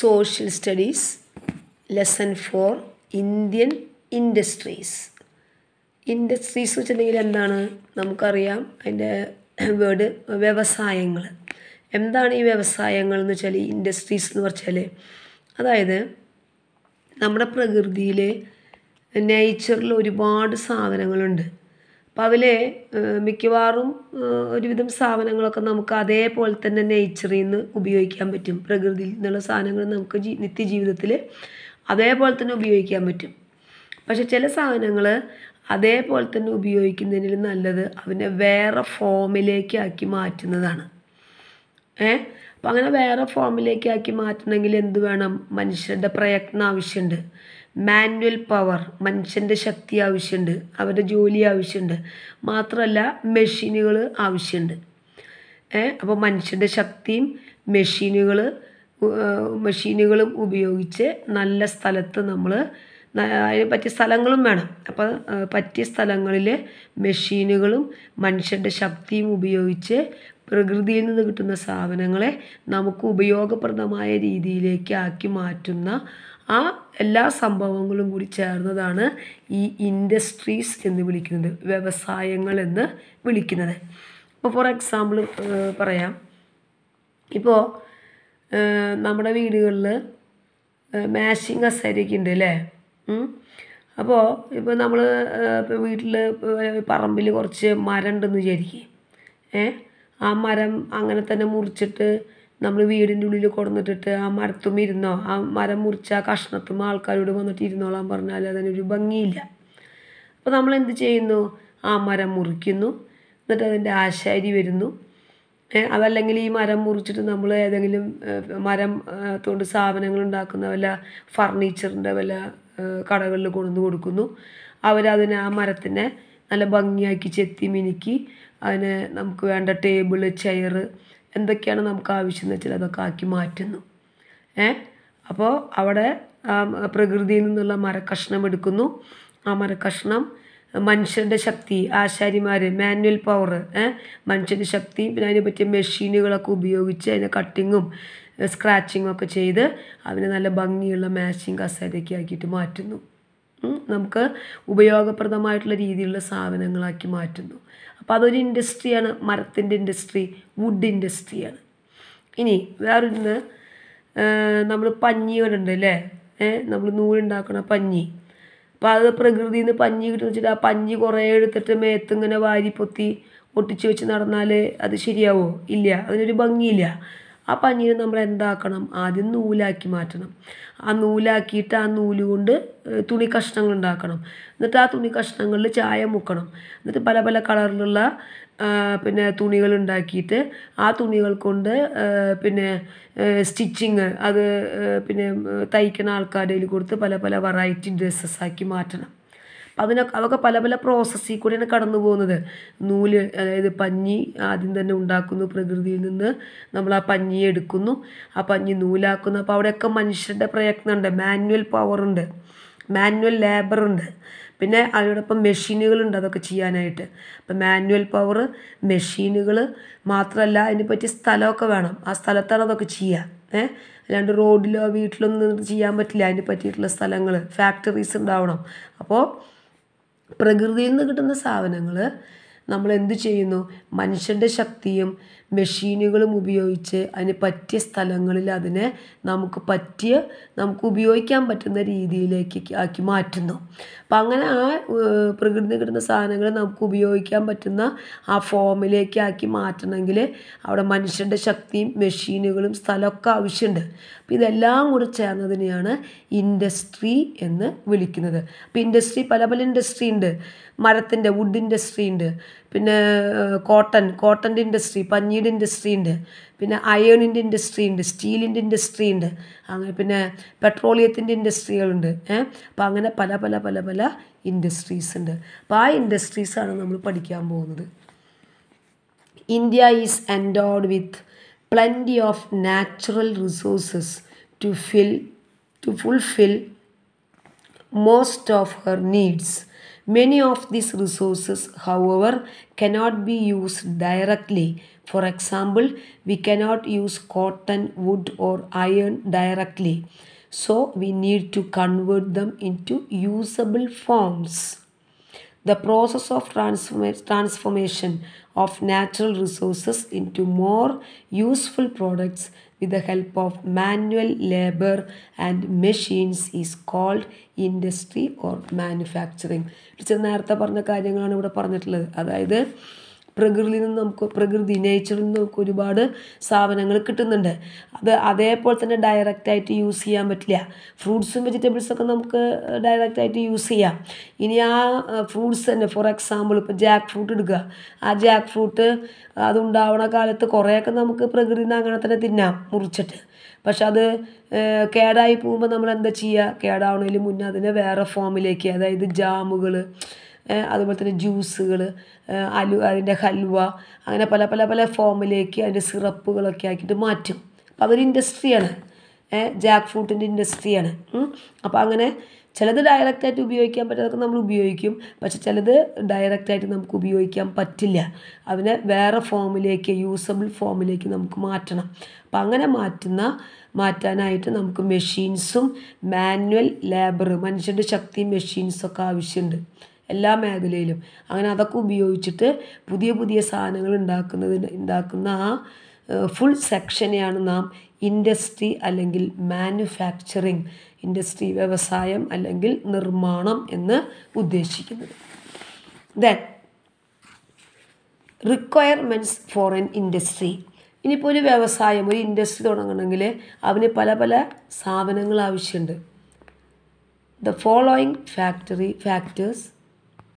Social studies lesson four Indian industries industries വെച്ചിട്ടുണ്ടെങ്കിൽ എന്താണ് നമുക്കറിയാം അതിൻ്റെ വേർഡ് വ്യവസായങ്ങൾ എന്താണ് ഈ വ്യവസായങ്ങൾ എന്ന് വെച്ചാൽ ഇൻഡസ്ട്രീസ് എന്ന് പറഞ്ഞാൽ അതായത് നമ്മുടെ പ്രകൃതിയിൽ നേച്ചറിൽ ഒരുപാട് സാധനങ്ങളുണ്ട് അപ്പം അതിൽ മിക്കവാറും ഒരുവിധം സാധനങ്ങളൊക്കെ നമുക്ക് അതേപോലെ തന്നെ നേച്ചറിൽ നിന്ന് ഉപയോഗിക്കാൻ പറ്റും പ്രകൃതിയിൽ നിന്നുള്ള സാധനങ്ങൾ നമുക്ക് ജീ നിത്യജീവിതത്തിൽ അതേപോലെ തന്നെ ഉപയോഗിക്കാൻ പറ്റും പക്ഷെ ചില സാധനങ്ങൾ അതേപോലെ തന്നെ ഉപയോഗിക്കുന്നതിൽ നല്ലത് അവനെ വേറെ ഫോമിലേക്ക് ആക്കി മാറ്റുന്നതാണ് ഏ അപ്പം അങ്ങനെ വേറെ ഫോമിലേക്ക് ആക്കി മാറ്റണമെങ്കിൽ എന്ത് വേണം മനുഷ്യരുടെ പ്രയത്നം ആവശ്യമുണ്ട് മാനുവൽ പവർ മനുഷ്യൻ്റെ ശക്തി ആവശ്യമുണ്ട് അവരുടെ ജോലി ആവശ്യമുണ്ട് മാത്രമല്ല മെഷീനുകൾ ആവശ്യമുണ്ട് അപ്പോൾ മനുഷ്യൻ്റെ ശക്തിയും മെഷീനുകൾ മെഷീനുകളും ഉപയോഗിച്ച് നല്ല സ്ഥലത്ത് നമ്മൾ അതിന് പറ്റിയ സ്ഥലങ്ങളും വേണം അപ്പോൾ പറ്റിയ സ്ഥലങ്ങളിൽ മെഷീനുകളും മനുഷ്യൻ്റെ ശക്തിയും ഉപയോഗിച്ച് പ്രകൃതിയിൽ നിന്ന് കിട്ടുന്ന സാധനങ്ങളെ നമുക്ക് ഉപയോഗപ്രദമായ രീതിയിലേക്ക് ആക്കി മാറ്റുന്ന ആ എല്ലാ സംഭവങ്ങളും കൂടി ചേർന്നതാണ് ഈ ഇൻഡസ്ട്രീസ് എന്ന് വിളിക്കുന്നത് വ്യവസായങ്ങൾ എന്ന് വിളിക്കുന്നത് ഇപ്പോൾ ഫോർ എക്സാമ്പിൾ പറയാം ഇപ്പോൾ നമ്മുടെ വീടുകളിൽ മാഷിങ് കസേരയൊക്കെ ഉണ്ട് അല്ലേ അപ്പോൾ ഇപ്പോൾ നമ്മൾ ഇപ്പോൾ വീട്ടിൽ പറമ്പിൽ കുറച്ച് മരം ഉണ്ടെന്ന് വിചാരിക്കുക ഏ ആ മരം അങ്ങനെ തന്നെ മുറിച്ചിട്ട് നമ്മൾ വീടിൻ്റെ ഉള്ളിൽ കൊണ്ടുവന്നിട്ടിട്ട് ആ മരത്തും ഇരുന്നോ ആ മരം മുറിച്ച ആ കഷ്ണത്തും ആൾക്കാരോട് വന്നിട്ട് ഇരുന്നോളാൻ പറഞ്ഞാൽ അതിനൊരു ഭംഗിയില്ല അപ്പോൾ നമ്മൾ എന്ത് ചെയ്യുന്നു ആ മരം മുറിക്കുന്നു എന്നിട്ട് അതിൻ്റെ ആശാരി വരുന്നു അതല്ലെങ്കിൽ ഈ മരം മുറിച്ചിട്ട് നമ്മൾ ഏതെങ്കിലും മരം കൊണ്ട് സാധനങ്ങൾ ഉണ്ടാക്കുന്ന വല്ല ഫർണിച്ചറിൻ്റെ വല്ല കടകളിൽ കൊണ്ടുവന്ന് കൊടുക്കുന്നു അവരതിനെ ആ മരത്തിനെ നല്ല ഭംഗിയാക്കി ചെത്തി മിനുക്കി അതിന് നമുക്ക് വേണ്ട ടേബിള് ചെയറ് എന്തൊക്കെയാണ് നമുക്ക് ആവശ്യം എന്ന് വെച്ചാൽ അതൊക്കെ ആക്കി മാറ്റുന്നു ഏ അപ്പോൾ അവിടെ പ്രകൃതിയിൽ നിന്നുള്ള മരക്കഷ്ണം എടുക്കുന്നു ആ മരക്കഷ്ണം മനുഷ്യൻ്റെ ശക്തി ആശാരിമാർ മാനുവൽ പവർ ഏ മനുഷ്യൻ്റെ ശക്തി പിന്നെ അതിനെ പറ്റിയ മെഷീനുകളൊക്കെ ഉപയോഗിച്ച് അതിനെ കട്ടിങ്ങും സ്ക്രാച്ചിങ്ങും ഒക്കെ ചെയ്ത് അതിനെ നല്ല ഭംഗിയുള്ള മാച്ചിങ് കസേരയൊക്കെ ആക്കിയിട്ട് മാറ്റുന്നു നമുക്ക് ഉപയോഗപ്രദമായിട്ടുള്ള രീതിയിലുള്ള സാധനങ്ങളാക്കി മാറ്റുന്നു അപ്പോൾ അതൊരു ഇൻഡസ്ട്രിയാണ് മരത്തിൻ്റെ ഇൻഡസ്ട്രി വുഡ് ഇൻഡസ്ട്രിയാണ് ഇനി വേറൊന്ന് നമ്മൾ പഞ്ഞികളുണ്ട് അല്ലേ നമ്മൾ നൂലുണ്ടാക്കണ പഞ്ഞി അപ്പോൾ അത് പ്രകൃതിയിൽ നിന്ന് പഞ്ഞി കിട്ടുന്ന വെച്ചിട്ട് ആ പഞ്ഞി കുറേ എടുത്തിട്ട് മേത്തിങ്ങനെ വാരി പൊത്തി ഒട്ടിച്ചു വെച്ച് നടന്നാൽ അത് ശരിയാവോ ഇല്ല അതിനൊരു ഭംഗിയില്ല ആ പഞ്ഞീര് നമ്മൾ എന്താക്കണം ആദ്യം നൂലാക്കി മാറ്റണം ആ നൂലാക്കിയിട്ട് ആ നൂല് കൊണ്ട് തുണി കഷ്ണങ്ങൾ ഉണ്ടാക്കണം എന്നിട്ട് ആ തുണി കഷ്ണങ്ങളിൽ ചായ മുക്കണം എന്നിട്ട് പല പല കളറിലുള്ള പിന്നെ തുണികൾ ഉണ്ടാക്കിയിട്ട് ആ തുണികൾ കൊണ്ട് പിന്നെ സ്റ്റിച്ചിങ് അത് പിന്നെ തയ്ക്കുന്ന ആൾക്കാരുടെ കൊടുത്ത് പല പല വെറൈറ്റി ഡ്രസ്സസ് ആക്കി മാറ്റണം അതിനൊക്കെ അതൊക്കെ പല പല പ്രോസസ്സിൽ കൂടെയാണ് കടന്നു പോകുന്നത് നൂല് അതായത് പഞ്ഞി ആദ്യം തന്നെ ഉണ്ടാക്കുന്നു പ്രകൃതിയിൽ നിന്ന് നമ്മൾ ആ പഞ്ഞി എടുക്കുന്നു ആ പഞ്ഞി നൂലാക്കുന്നു അപ്പോൾ അവിടെയൊക്കെ മനുഷ്യരുടെ പ്രയത്നമുണ്ട് മാനുവൽ പവറുണ്ട് മാനുവൽ ലേബറുണ്ട് പിന്നെ അതിനോടൊപ്പം മെഷീനുകളുണ്ട് അതൊക്കെ ചെയ്യാനായിട്ട് അപ്പം മാനുവൽ പവർ മെഷീനുകൾ മാത്രമല്ല അതിനെ പറ്റിയ സ്ഥലമൊക്കെ വേണം ആ സ്ഥലത്താണ് അതൊക്കെ ചെയ്യുക ഏ അല്ലാണ്ട് റോഡിലോ വീട്ടിലൊന്നും ചെയ്യാൻ പറ്റില്ല അതിന് പറ്റിയിട്ടുള്ള സ്ഥലങ്ങൾ ഫാക്ടറീസ് ഉണ്ടാവണം അപ്പോൾ പ്രകൃതിയിൽ നിന്ന് കിട്ടുന്ന സാധനങ്ങൾ നമ്മൾ എന്ത് ചെയ്യുന്നു മനുഷ്യൻ്റെ ശക്തിയും മെഷീനുകളും ഉപയോഗിച്ച് അതിന് പറ്റിയ സ്ഥലങ്ങളിൽ അതിനെ നമുക്ക് പറ്റിയ നമുക്ക് ഉപയോഗിക്കാൻ പറ്റുന്ന രീതിയിലേക്ക് ആക്കി മാറ്റുന്നു അപ്പം അങ്ങനെ ആ പ്രകൃതി കിട്ടുന്ന സാധനങ്ങൾ നമുക്ക് ഉപയോഗിക്കാൻ പറ്റുന്ന ആ ഫോമിലേക്ക് ആക്കി മാറ്റണമെങ്കിൽ അവിടെ മനുഷ്യൻ്റെ ശക്തിയും മെഷീനുകളും സ്ഥലമൊക്കെ ആവശ്യമുണ്ട് അപ്പം ഇതെല്ലാം കൂടെ ചേർന്നതിനെയാണ് ഇൻഡസ്ട്രി എന്ന് വിളിക്കുന്നത് അപ്പം ഇൻഡസ്ട്രി പല പല ഇൻഡസ്ട്രി ഉണ്ട് മരത്തിൻ്റെ വുഡ് ഇൻഡസ്ട്രി ഉണ്ട് പിന്നെ കോട്ടൺ കോട്ടൻ്റെ ഇൻഡസ്ട്രി പഞ്ഞിയുടെ ഇൻഡസ്ട്രി ഉണ്ട് പിന്നെ അയേണിൻ്റെ ഇൻഡസ്ട്രി ഉണ്ട് സ്റ്റീലിൻ്റെ ഇൻഡസ്ട്രി ഉണ്ട് അങ്ങനെ പിന്നെ പെട്രോളിയത്തിൻ്റെ ഇൻഡസ്ട്രികളുണ്ട് ഏഹ് അപ്പം അങ്ങനെ പല പല പല പല ഇൻഡസ്ട്രീസ് ഉണ്ട് അപ്പോൾ ആ ഇൻഡസ്ട്രീസാണ് നമ്മൾ പഠിക്കാൻ പോകുന്നത് India is endowed with plenty of natural resources to fill to fulfil most of her needs Many of these resources, however, cannot be used directly. For example, we cannot use cotton, wood or iron directly. So, we need to convert them into usable forms. The process of transformation of natural resources into more useful products with the help of manual labour and machines is called industry or manufacturing teacher നേരത്തെ പറഞ്ഞ കാര്യങ്ങളാണ് ഇവിടെ പറഞ്ഞിട്ടുള്ളത് അതായത് പ്രകൃതിയിൽ നിന്ന് നമുക്ക് പ്രകൃതി നേച്ചറിൽ നിന്ന് നമുക്ക് ഒരുപാട് സാധനങ്ങൾ കിട്ടുന്നുണ്ട് അത് അതേപോലെ തന്നെ ഡയറക്റ്റായിട്ട് യൂസ് ചെയ്യാൻ പറ്റില്ല ഫ്രൂട്ട്സും വെജിറ്റബിൾസൊക്കെ നമുക്ക് ഡയറക്റ്റായിട്ട് യൂസ് ചെയ്യാം ഇനി ആ ഫ്രൂട്ട്സ് തന്നെ ഫോർ എക്സാമ്പിൾ ഇപ്പോൾ ജാക്ക് ഫ്രൂട്ട് എടുക്കുക ആ ജാക്ക് ഫ്രൂട്ട് അതുണ്ടാവണ കാലത്ത് കുറേയൊക്കെ നമുക്ക് പ്രകൃതിയിൽ നിന്ന് അങ്ങനെ തന്നെ തിന്നാം മുറിച്ചിട്ട് പക്ഷെ അത് കേടായി പോകുമ്പോൾ നമ്മൾ എന്താ ചെയ്യുക കേടാവണതിന് മുന്നേ അതിനെ വേറെ ഫോമിലേക്ക് അതായത് ജാമുകൾ അതുപോലെ തന്നെ ജ്യൂസുകൾ അലു അതിൻ്റെ ഹൽവ അങ്ങനെ പല പല പല ഫോമിലേക്ക് അതിൻ്റെ സിറപ്പുകളൊക്കെ ആക്കിയിട്ട് മാറ്റും അപ്പോൾ അതൊരു ഇൻഡസ്ട്രിയാണ് ജാക്ക് ഫ്രൂട്ടിൻ്റെ ഇൻഡസ്ട്രിയാണ് അപ്പോൾ അങ്ങനെ ചിലത് ഡയറക്റ്റായിട്ട് ഉപയോഗിക്കാൻ പറ്റാതൊക്കെ നമ്മൾ ഉപയോഗിക്കും പക്ഷെ ചിലത് ഡയറക്റ്റായിട്ട് നമുക്ക് ഉപയോഗിക്കാൻ പറ്റില്ല അതിനെ വേറെ ഫോമിലേക്ക് യൂസബിൾ ഫോമിലേക്ക് നമുക്ക് മാറ്റണം അപ്പം അങ്ങനെ മാറ്റുന്ന മാറ്റാനായിട്ട് നമുക്ക് മെഷീൻസും മാനുവൽ ലേബർ മനുഷ്യൻ്റെ ശക്തി മെഷീൻസൊക്കെ ആവശ്യമുണ്ട് എല്ലാ മേഖലയിലും അങ്ങനെ അതൊക്കെ ഉപയോഗിച്ചിട്ട് പുതിയ പുതിയ സാധനങ്ങൾ ഉണ്ടാക്കുന്നതിന് ഉണ്ടാക്കുന്ന ആ ഫുൾ സെക്ഷനെയാണ് നാം ഇൻഡസ്ട്രി അല്ലെങ്കിൽ മാനുഫാക്ചറിങ് ഇൻഡസ്ട്രി വ്യവസായം അല്ലെങ്കിൽ നിർമ്മാണം എന്ന് ഉദ്ദേശിക്കുന്നത് then requirements for an industry ഇനിയിപ്പോൾ ഒരു വ്യവസായം ഒരു ഇൻഡസ്ട്രി തുടങ്ങണമെങ്കിൽ അവന് പല പല സാധനങ്ങൾ ആവശ്യമുണ്ട് ദ ഫോളോയിങ് ഫാക്ടറി ഫാക്ടേഴ്സ്